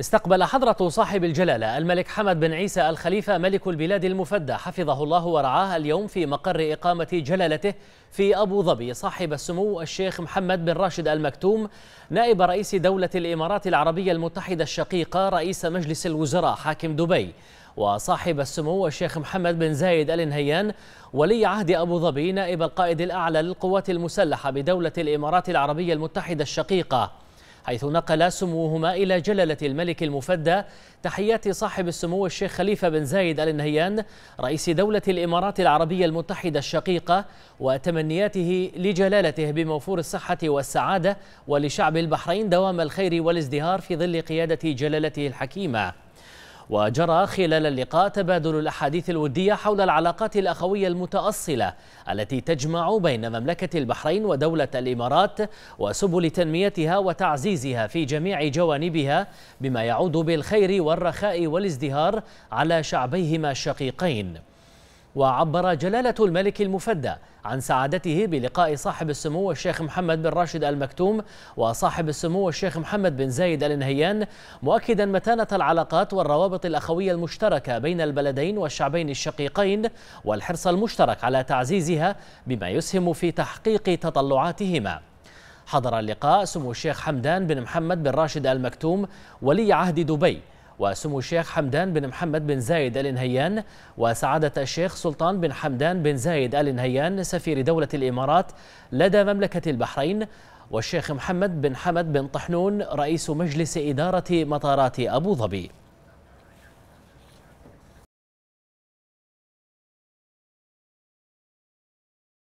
استقبل حضرة صاحب الجلالة الملك حمد بن عيسى الخليفة ملك البلاد المفدى حفظه الله ورعاه اليوم في مقر إقامة جلالته في أبو ظبي صاحب السمو الشيخ محمد بن راشد المكتوم نائب رئيس دولة الإمارات العربية المتحدة الشقيقة رئيس مجلس الوزراء حاكم دبي وصاحب السمو الشيخ محمد بن زايد آل نهيان ولي عهد أبو ظبي نائب القائد الأعلى للقوات المسلحة بدولة الإمارات العربية المتحدة الشقيقة حيث نقل سموهما إلى جلالة الملك المفدى تحيات صاحب السمو الشيخ خليفة بن زايد آل نهيان رئيس دولة الإمارات العربية المتحدة الشقيقة وتمنياته لجلالته بموفور الصحة والسعادة ولشعب البحرين دوام الخير والازدهار في ظل قيادة جلالته الحكيمة وجرى خلال اللقاء تبادل الأحاديث الودية حول العلاقات الأخوية المتأصلة التي تجمع بين مملكة البحرين ودولة الإمارات وسبل تنميتها وتعزيزها في جميع جوانبها بما يعود بالخير والرخاء والازدهار على شعبيهما الشقيقين وعبر جلالة الملك المفدى عن سعادته بلقاء صاحب السمو الشيخ محمد بن راشد المكتوم وصاحب السمو الشيخ محمد بن زايد آل نهيان مؤكدا متانة العلاقات والروابط الأخوية المشتركة بين البلدين والشعبين الشقيقين والحرص المشترك على تعزيزها بما يسهم في تحقيق تطلعاتهما حضر اللقاء سمو الشيخ حمدان بن محمد بن راشد المكتوم ولي عهد دبي وسمو الشيخ حمدان بن محمد بن زايد آل نهيان وسعادة الشيخ سلطان بن حمدان بن زايد آل نهيان سفير دولة الإمارات لدى مملكة البحرين والشيخ محمد بن حمد بن طحنون رئيس مجلس إدارة مطارات أبو ظبي